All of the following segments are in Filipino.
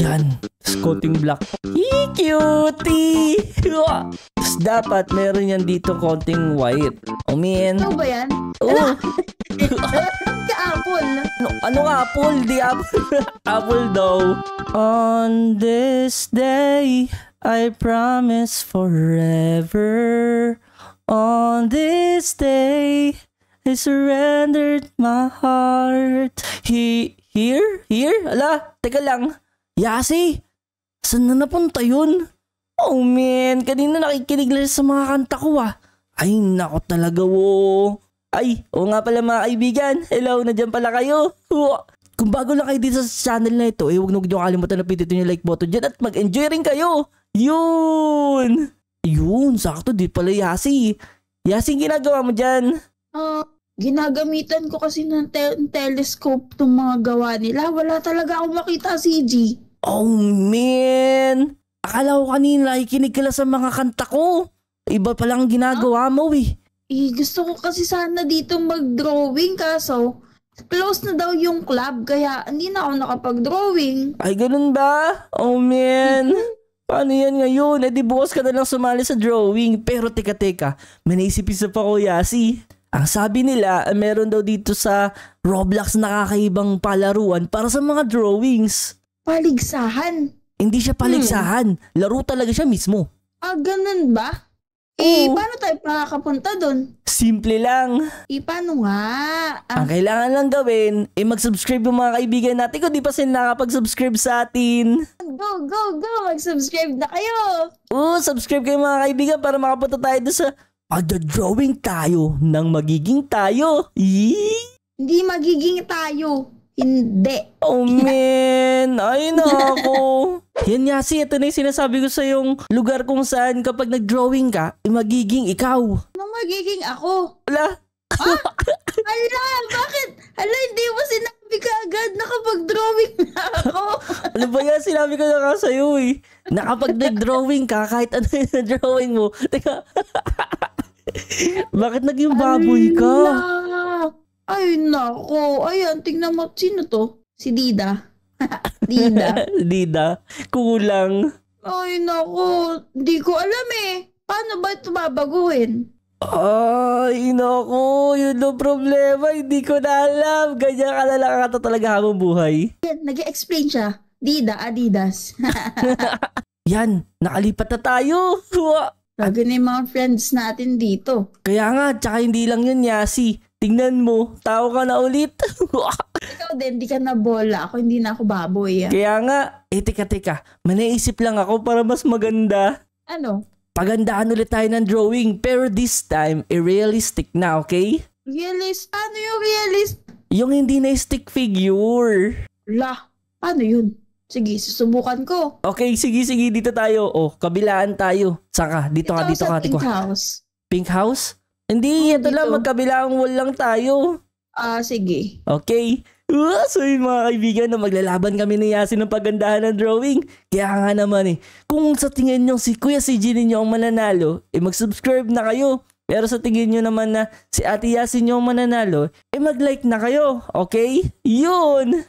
Yan, scouting block. Hee, cutie! Tapos dapat meron yan dito konting white. I mean, Ikaw ba yan? Oo. Oh. Ka-apple. ano, ano apple? Di apple. apple daw. On this day, I promise forever. On this day, I surrendered my heart. He, here? Here? Ala, teka lang. Yasi, saan na napunta yun? Oh man, kanina nakikinig lang sa mga kanta ko ah. Ay nako talaga wo. Ay, o nga pala mga kaibigan, hello, nandiyan pala kayo. Whoa. Kung bago lang kayo dito sa channel na ito, eh huwag nyo kalimutan na pindutin yung like button dyan at mag-enjoy rin kayo. Yun! Yun, sakto, di pala Yasi. Yasi, ginagawa mo dyan? Uh, ginagamitan ko kasi ng, te- telescope ng mga gawa nila. Wala talaga akong makita, CG. Oh man! Akala ko kanina ikinig ka sa mga kanta ko. Iba palang ginagawa mo eh. Eh, gusto ko kasi sana dito mag-drawing kaso close na daw yung club kaya hindi na ako nakapag-drawing. Ay, ganun ba? Oh man! Paano yan ngayon? Eh di bukas ka na lang sumali sa drawing. Pero teka teka, may naisip isa pa ko Yasi. Ang sabi nila, meron daw dito sa Roblox nakakaibang palaruan para sa mga drawings. Paligsahan. Hindi siya paligsahan. Hmm. Laro talaga siya mismo. Ah, ganun ba? Eh, paano tayo makakapunta doon? Simple lang. Eh, paano nga? Ang, ah. Ang kailangan lang gawin, eh mag-subscribe yung mga kaibigan natin kung di pa sila nakapag-subscribe sa atin. Go, go, go! Mag-subscribe na kayo! Oo, subscribe kayo mga kaibigan para makapunta tayo doon sa Ada-drawing tayo ng magiging tayo. Yee! Hindi magiging tayo. Hindi. Oh man, ay na ako. Yan nga si, ito na yung sinasabi ko sa yung lugar kung saan kapag nag-drawing ka, magiging ikaw. Anong magiging ako? Wala. Ah? Ala, bakit? Ala, hindi mo sinabi ka agad na kapag drawing na ako. ano ba yan? Sinabi ko na nga sa'yo eh. Na kapag nag-drawing ka, kahit ano yung drawing mo. Teka. bakit naging baboy ka? Ala. Ay, nako. Ayan, tingnan mo. Sino to? Si Dida. Dida. Dida. Kulang. Ay, nako. Di ko alam eh. Paano ba ito babaguhin? Ay, nako. Yun ang problema. Hindi ko na alam. Ganyan ka na lang ata talaga habang buhay. Yan, nag-explain siya. Dida, Adidas. Yan, nakalipat na tayo. Sabi na yung mga friends natin dito. Kaya nga, tsaka hindi lang yun, Yasi Tingnan mo, tao ka na ulit. Ikaw din, di ka na bola. Ako hindi na ako baboy. Ah. Kaya nga, eh teka teka, manaisip lang ako para mas maganda. Ano? Pagandaan ulit tayo ng drawing, pero this time, eh, realistic na, okay? Realist? Ano yung realist? Yung hindi na stick figure. La, ano yun? Sige, susubukan ko. Okay, sige, sige, dito tayo. O, oh, kabilaan tayo. Saka, dito Ito ka, dito ka. Ito sa pink house. Pink house? Hindi, oh, ito dito. lang. Magkabilang wall lang tayo. Ah, uh, sige. Okay. Uh, so yun mga kaibigan na maglalaban kami ni Yasin ng pagandahan ng drawing. Kaya nga naman eh, kung sa tingin nyo si Kuya CG ninyo ang mananalo, eh mag-subscribe na kayo. Pero sa tingin nyo naman na si Ate Yasin yung mananalo, eh mag-like na kayo, okay? Yun!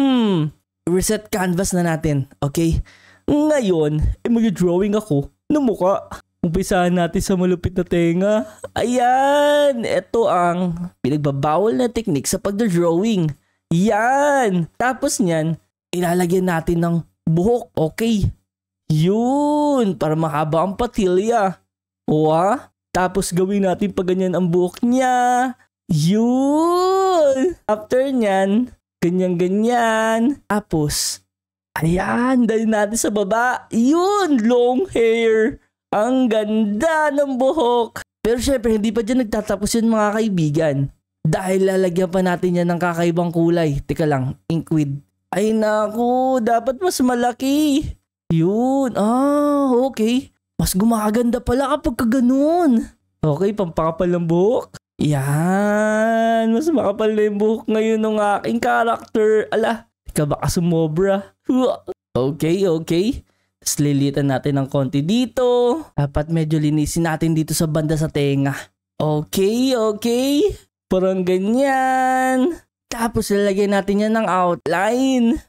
Hmm, reset canvas na natin, okay? Ngayon, eh mag-drawing ako ng mukha. Umpisahan natin sa malupit na tenga. Ayan! Ito ang pinagbabawal na technique sa pagda-drawing. Yan! Tapos niyan, ilalagyan natin ng buhok. Okay. Yun! Para mahaba ang patilya. O Tapos gawin natin pa ganyan ang buhok niya. Yun! After niyan, ganyan-ganyan. Tapos, ayan, dali natin sa baba. Yun! Long hair! Ang ganda ng buhok! Pero syempre, hindi pa dyan nagtatapos yun mga kaibigan. Dahil lalagyan pa natin yan ng kakaibang kulay. Teka lang, inkweed. Ay naku, dapat mas malaki. Yun, ah, okay. Mas gumaganda pala kapag kaganoon. Okay, pampakapal ng buhok. Yan, mas makapal na yung buhok ngayon ng aking character. Ala, ka baka sumobra. Okay, okay. Slilitan natin ng konti dito. Dapat medyo linisin natin dito sa banda sa tenga. Okay, okay. Parang ganyan. Tapos lalagyan natin yan ng outline.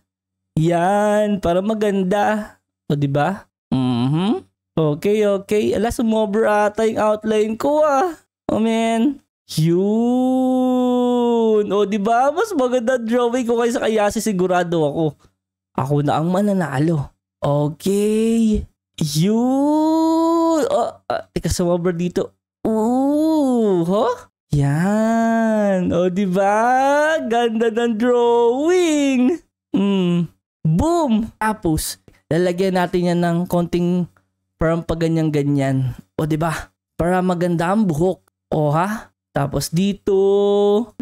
Yan, para maganda. O, di ba? Mhm. Okay, okay. Ala, sumobra ata yung outline ko ah. Oh, man. Yun. O, di ba? Mas maganda drawing ko kaysa kayasi sigurado ako. Ako na ang mananalo. Okay. Yun! Oh, uh, teka, sumobra dito. Ooh! Huh? Yan! O, oh, di ba? Ganda ng drawing! Mm. Boom! Tapos, lalagyan natin yan ng konting parang paganyan-ganyan. O, oh, di ba? Para maganda ang buhok. O, oh, ha? Tapos dito,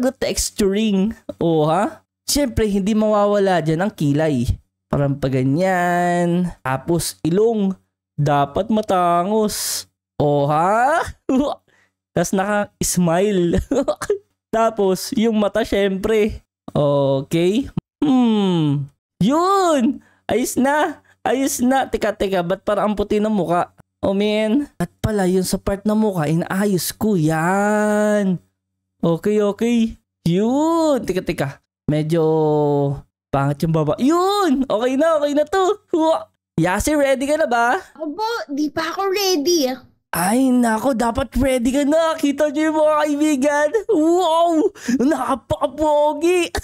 the texturing. O, oh, ha? Siyempre, hindi mawawala dyan ang kilay. Parang paganyan. Tapos ilong, dapat matangos. O oh, ha? Tapos naka-smile. Tapos yung mata syempre. Okay. Hmm. Yun! Ayos na! Ayos na! Teka, teka. Ba't para ang puti ng muka? Oh man. At pala yung sa part ng mukha, inaayos ko yan. Okay, okay. Yun. Tika, tika. Medyo Pangat yung baba. Yun! Okay na, okay na to. Yasi, ready ka na ba? Opo, di pa ako ready. Ah. Ay, nako, dapat ready ka na. Kita niyo yung mga kaibigan. Wow! Napaka-pogi!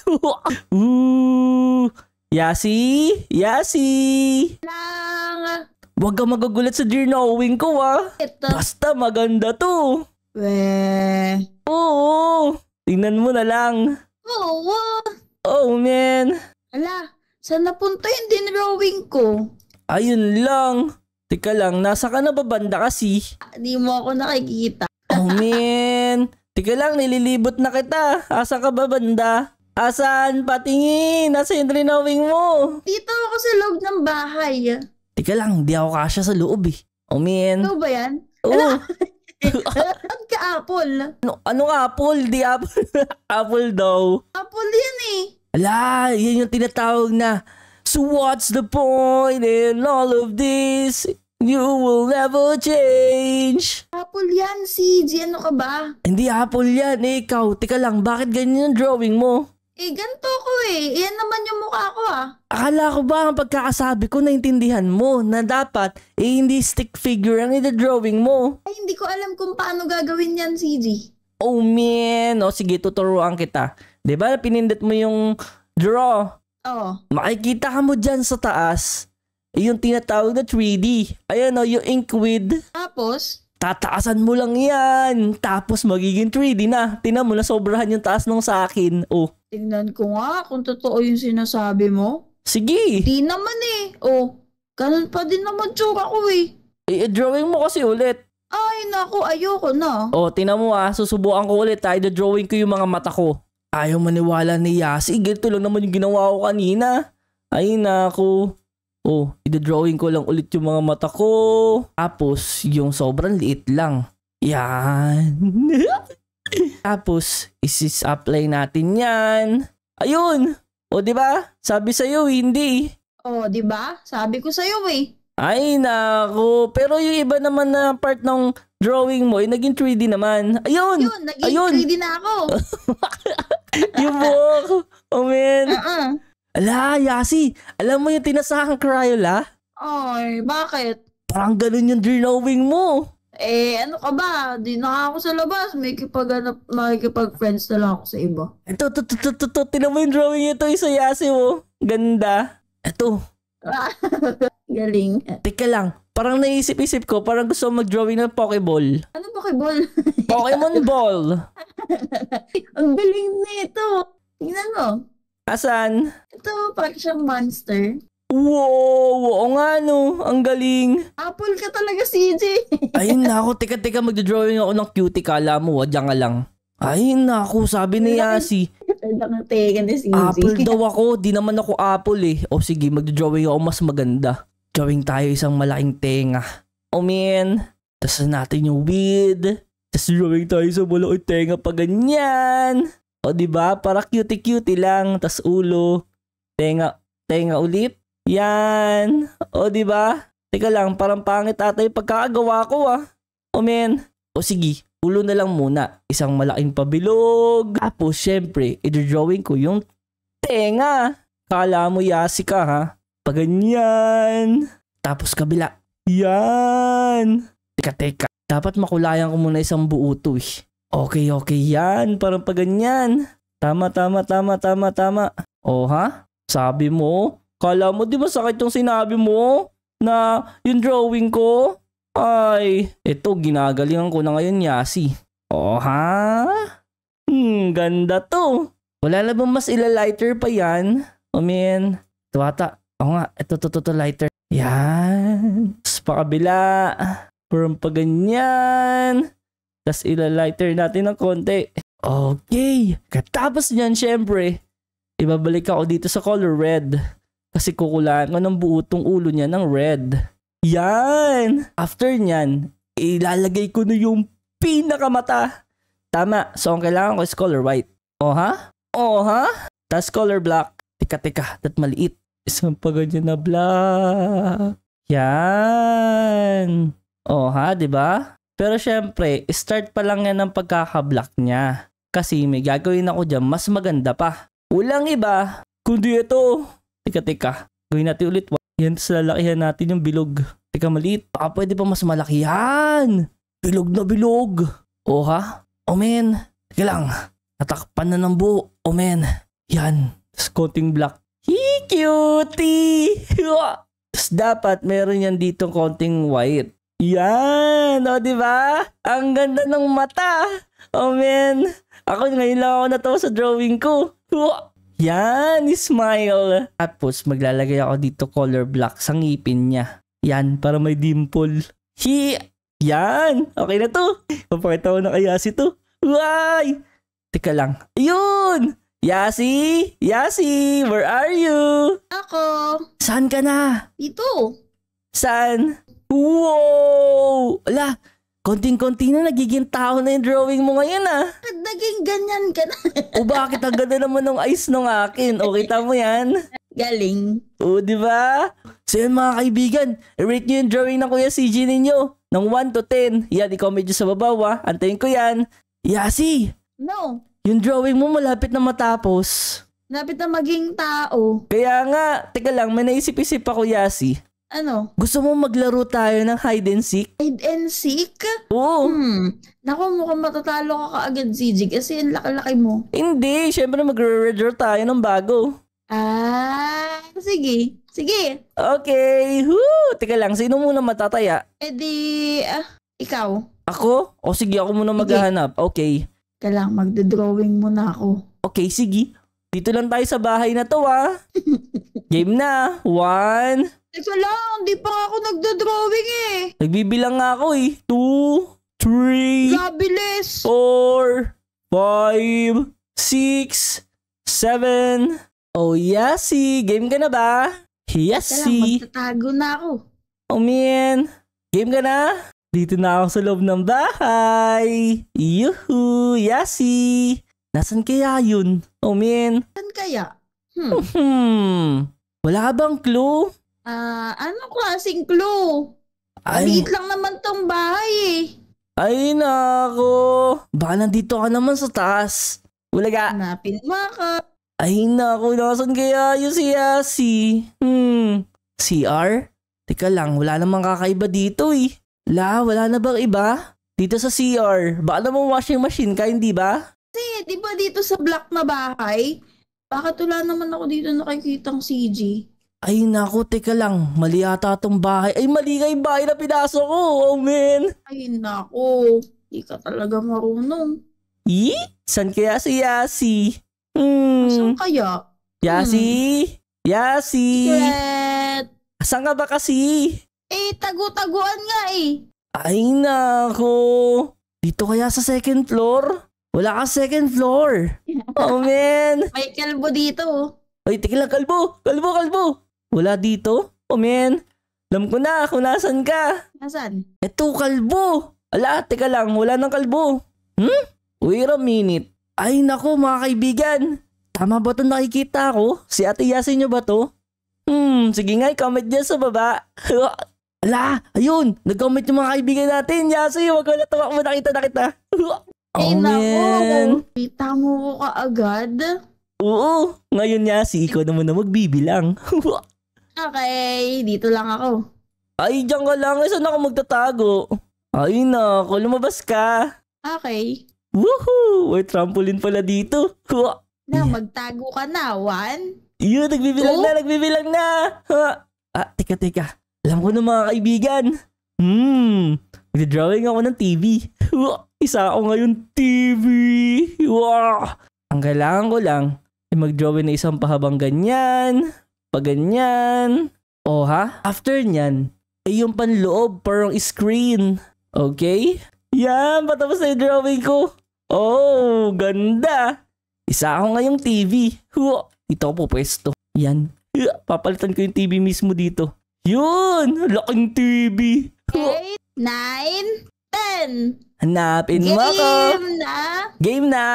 Yasi? Yasi? Lang! Huwag ka magugulat sa dear knowing ko, ha? Ah. Ito. Basta maganda to. Weh. Oo. Tingnan mo na lang. Oo. Saan napunta yung dinrawing ko? Ayun lang. Teka lang, nasa ka na ba banda kasi? Hindi mo ako nakikita. oh man. Teka lang, nililibot na kita. Asa ka ba banda? Asan? Patingin! Nasa yung drawing mo? Dito ako sa loob ng bahay. Teka lang, di ako kasya sa loob eh. Oh man. Ikaw ba yan? Oo. Oh. Ang ka-apple. Ano, ano apple? Di apple. apple daw. Apple yan eh. Ala, yan yung tinatawag na, So what's the point in all of this? You will never change. Apple yan, CJ. Ano ka ba? Hindi Apple yan. Eh, ikaw. Teka lang, bakit ganyan yung drawing mo? Eh, ganito ko eh. Iyan naman yung mukha ko ah. Akala ko ba ang pagkakasabi ko naintindihan mo na dapat eh hindi stick figure ang ita-drawing mo? Ay, hindi ko alam kung paano gagawin yan, CJ. Oh man, o oh, sige, tuturuan kita. 'Di ba? Pinindot mo yung draw. Oo. Makikita ka mo diyan sa taas yung tinatawag na 3D. Ayun oh, yung inkwid. Tapos? Tataasan mo lang yan. Tapos magiging 3D na. Tinan mo na sobrahan yung taas nung sa akin. Oh. Tingnan ko nga kung totoo yung sinasabi mo. Sige. Di naman eh. Oh, ganun pa din naman tsura ko eh. I-drawing mo kasi ulit. Ay, naku, ayoko na. Oh, tinan mo ah, susubukan ko ulit ah. I-drawing ko yung mga mata ko. Ayaw maniwala ni Yasi. Ganito lang naman yung ginawa ko kanina. Ay naku. Oh, ide-drawing ko lang ulit yung mga mata ko. Tapos, yung sobrang liit lang. Yan. Tapos, isis-apply natin yan. Ayun! O, di ba? Sabi sa'yo, hindi. O, di ba? Sabi ko sa'yo, eh. Ay, nako. Pero yung iba naman na part ng drawing mo, eh, naging 3D naman. Ayun! Yun, naging ayun. 3D na ako. yung book. Oh, man. Uh-uh. Ala, Yasi. Alam mo yung tinasahang Crayola? Ay, bakit? Parang ganun yung drawing mo. Eh, ano ka ba? Di na ako sa labas. May kipaganap, makikipag-friends na lang ako sa iba. Ito, ito, ito, ito, ito. Tinan mo yung drawing ito, isa Yasi mo. Oh. Ganda. Ito. Ah. Galing. Teka lang. Parang naisip-isip ko, parang gusto mag-drawing ng Pokeball. Ano Pokeball? Pokemon Ball. Ang galing nito. ito. Tingnan mo. Asan? Ito, parang siyang monster. Wow! Oo nga no. Ang galing. Apple ka talaga, CJ. Ayun na ako. Teka, teka. mag-drawing ako ng cutie. Kala mo, wadya nga lang. na ako. sabi ni Yasi. Apple daw ako, di naman ako apple eh. O sige, mag-drawing ako mas maganda gawing tayo isang malaking tenga. O man, tas natin yung weed, tas gawing tayo isang malaking tenga pa ganyan. O ba diba, para cutie-cutie lang, tas ulo, tenga, tenga ulit. Yan. O ba diba? Teka lang, parang pangit ata yung pagkakagawa ko ah. O man, o sige, ulo na lang muna. Isang malaking pabilog. Tapos syempre, i-drawing ko yung tenga. Kala mo yasi ka ha? pa ganyan. Tapos kabila, yan. Teka, teka. Dapat makulayan ko muna isang buo to eh. Okay, okay yan. Parang paganyan. Tama, tama, tama, tama, tama. O oh, ha? Sabi mo? Kala mo di ba sakit yung sinabi mo? Na yung drawing ko? Ay, ito ginagalingan ko na ngayon yasi. O oh, ha? Hmm, ganda to. Wala na bang mas ilalighter pa yan? O oh, man, tuwata. Oo nga, ito, ito, ito, lighter. Yan. Tapos pakabila. Parang pa ganyan. Tapos ilalighter natin ng konti. Okay. Katapos niyan, syempre, ibabalik ako dito sa color red. Kasi kukulaan ko ng buo ulo niya ng red. Yan! After niyan, ilalagay ko na yung pinakamata. Tama. So, ang kailangan ko is color white. Oha? Oh, Oha? Tapos color black. Tika-tika. That maliit. Isang paganyan na black. Yan. O oh, ha, di ba? Pero syempre, start pa lang yan ng pagkakablock niya. Kasi may gagawin ako dyan mas maganda pa. Walang iba, kundi ito. Tika, tika. Gawin natin ulit. Yan, tapos lalakihan natin yung bilog. Tika, maliit. Baka ah, pwede pa mas malaki yan. Bilog na bilog. O oh, ha? O men. Teka lang. Natakpan na ng buo. O men. Yan. Tapos konting black. Hi, cutie! Tapos dapat meron yan dito konting white. Yan! O, di ba? Ang ganda ng mata! Oh, man! Ako ngayon lang ako to sa drawing ko. Yan! Smile! Tapos maglalagay ako dito color black sa ngipin niya. Yan, para may dimple. Hi! Yan! Okay na to! Comfortable na kaya si to. Why? Teka lang. Ayun! Yasi? Yasi, where are you? Ako. Saan ka na? Dito. Saan? Wow! Ala, konting-konti na nagiging tao na yung drawing mo ngayon ah. At naging ganyan ka na. o bakit ang ganda naman ng eyes ng akin? O kita mo yan? Galing. O, di ba? So yun mga kaibigan, rate nyo yung drawing ng Kuya CG ninyo. Ng 1 to 10. Yan, i-comment nyo sa baba ha. Ah. Antayin ko yan. Yasi! No yung drawing mo malapit na matapos. Malapit na maging tao. Kaya nga, teka lang, may naisip-isip ako, Yasi. Ano? Gusto mo maglaro tayo ng hide and seek? Hide and seek? Oo. Hmm. Naku, mukhang matatalo ka kaagad, CJ, kasi ang laki-laki mo. Hindi, syempre magre-redraw tayo ng bago. Ah, sige. Sige. Okay. Woo! Teka lang, sino muna matataya? Eh di, ah, ikaw. Ako? O sige, ako muna maghahanap. Okay. Kailangan magdodrawing muna ako. Okay, sige. Dito lang tayo sa bahay na to, ha? Game na. One. Teka lang, hindi pa ako nagdodrawing eh. Nagbibilang nga ako eh. Two, three. Gabilis. Four, five, six, seven. Oh, yasi. Game ka na ba? Yasi. Teka lang, magtatago na ako. Oh, man. Game ka na? Dito na ako sa loob ng bahay. Yuhu, yasi. Nasaan kaya yun? Oh, man. Saan kaya? Hmm. hmm. Wala ka bang clue? Ah, uh, anong klaseng clue? Ay, Maliit lang naman tong bahay eh. Ay nako. Baka nandito ka naman sa taas. Ulaga. Hanapin mo ka. Ay nako, Nasaan kaya yung si Yasi? Hmm, CR? Teka lang, wala namang kakaiba dito eh. La, wala na bang iba? Dito sa CR, baka namang washing machine ka, hindi ba? Kasi, di ba dito sa block na bahay? Bakit wala naman ako dito nakikitang CG? Ay naku, teka lang. Mali ata tong bahay. Ay mali nga yung bahay na pinasok ko. Oh man. Ay naku, di ka talaga marunong. Yi? San kaya si Yasi? Hmm. Saan kaya? Yasi? Hmm. Yasi? Secret! Saan ka ba kasi? Eh, tago-taguan nga eh. Ay nako. Dito kaya sa second floor? Wala ka second floor. Oh man. May kalbo dito. Oh. Ay, tigil lang kalbo. Kalbo, kalbo. Wala dito? Oh man. Alam ko na kung nasan ka. Nasaan? Eto, kalbo. Ala, teka lang. Wala ng kalbo. Hmm? Wait a minute. Ay nako mga kaibigan. Tama ba ito nakikita ko? Si Ate Yasin niyo ba to? Hmm, sige nga, comment dyan sa baba. Ala, ayun, nag-comment yung mga kaibigan natin. Yasuy, wag ka na tumakbo, nakita na kita. oh, Ay, man. Kita mo ko kaagad. Oo, ngayon Yasi, ikaw naman na magbibilang. okay, dito lang ako. Ay, diyan ka lang. Saan ako magtatago? Ay, nako, lumabas ka. Okay. Woohoo! May trampoline pala dito. na, magtago ka na. One, Yun, nagbibilang Two? na, oh! nagbibilang na. Ha? Ah, teka, teka. Alam ko na mga kaibigan. Hmm, magdadrawing ako ng TV. Isa ako ngayon TV. Wow. Ang kailangan ko lang ay mag-drawing na isang pahabang ganyan, pa ganyan. O ha? After nyan, ay yung panloob, parang screen. Okay? Yan, patapos na yung drawing ko. Oh, ganda. Isa ako ngayong TV. Dito ako po pwesto. Yan. Papalitan ko yung TV mismo dito. Yun, laking TV. Eight, nine, ten. Hanapin mo ako. Game na. Game na.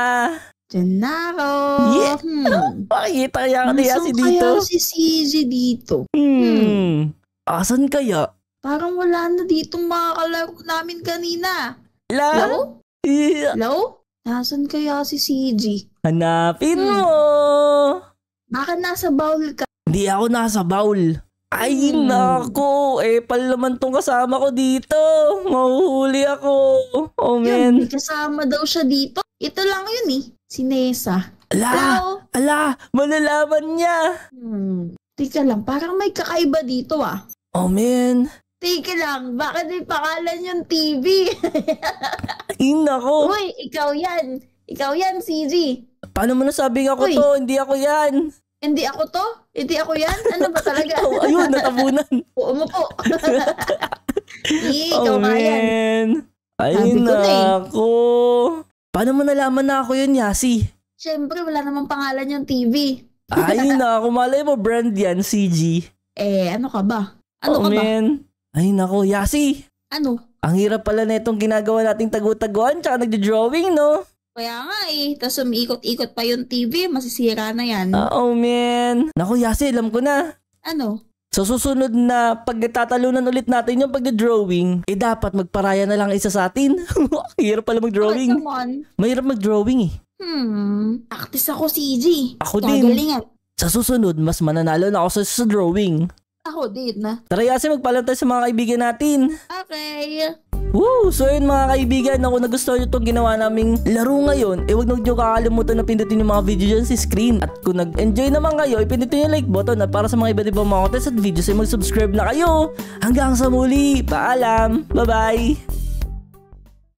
Diyan na ako. Yeah. Hmm. Ah, pakikita kaya ka niya si dito. Kaya si CJ dito? Hmm. hmm. Asan kaya? Parang wala na dito mga kalaro namin kanina. Hello? Hello? Yeah. Hello? Nasaan kaya si CJ? Hanapin hmm. mo. Baka nasa bowl ka. Hindi ako nasa bowl. Ay, hmm. nako. Eh, pal naman tong kasama ko dito. Mahuhuli ako. Oh, man. Yun, kasama daw siya dito. Ito lang yun eh. Si Nessa. Ala, Hello? ala, malalaman niya. Hmm. Teka lang, parang may kakaiba dito ah. Oh, man. Teka lang, bakit may pakalan yung TV? Ay, nako. Uy, ikaw yan. Ikaw yan, CG. Paano mo nasabing ako Uy. to? Hindi ako yan. Hindi ako to? Hindi ako yan? Ano ba talaga? oh, ayun, natabunan. Umupo. Yee, ikaw oh, man. yan. Ay, Sabi na ako. Eh. Paano mo nalaman na ako yun, Yasi? Siyempre, wala namang pangalan yung TV. Ay na, malay mo, brand yan, CG. Eh, ano ka ba? Ano oh, ka man. ba? Ay nako, Yasi! Ano? Ang hirap pala na itong ginagawa nating tagutaguan tsaka nagde-drawing, no? Kaya nga eh, tapos umiikot-ikot pa yung TV, masisira na yan. Ah, oh man. Naku Yasi, alam ko na. Ano? Sa so, susunod na pagtatalunan ulit natin yung pagdodrawing, eh dapat magparaya na lang isa sa atin. Hirap pala magdrawing. Oh, Mahirap magdrawing eh. Hmm, practice ako CG. Ako Kagalingan. din. Sa susunod, mas mananalo na ako sa, sa drawing. Ako din na. Tara Yasi, magpalang sa mga kaibigan natin. Okay. Woo! So yun mga kaibigan, ako nagustuhan nyo itong ginawa naming laro ngayon, eh huwag nyo kakalimutan na pindutin yung mga video dyan sa screen. At kung nag-enjoy naman kayo, ipindutin yung like button at para sa mga iba't ibang mga contest at videos ay eh, mag-subscribe na kayo. Hanggang sa muli, paalam! Bye-bye!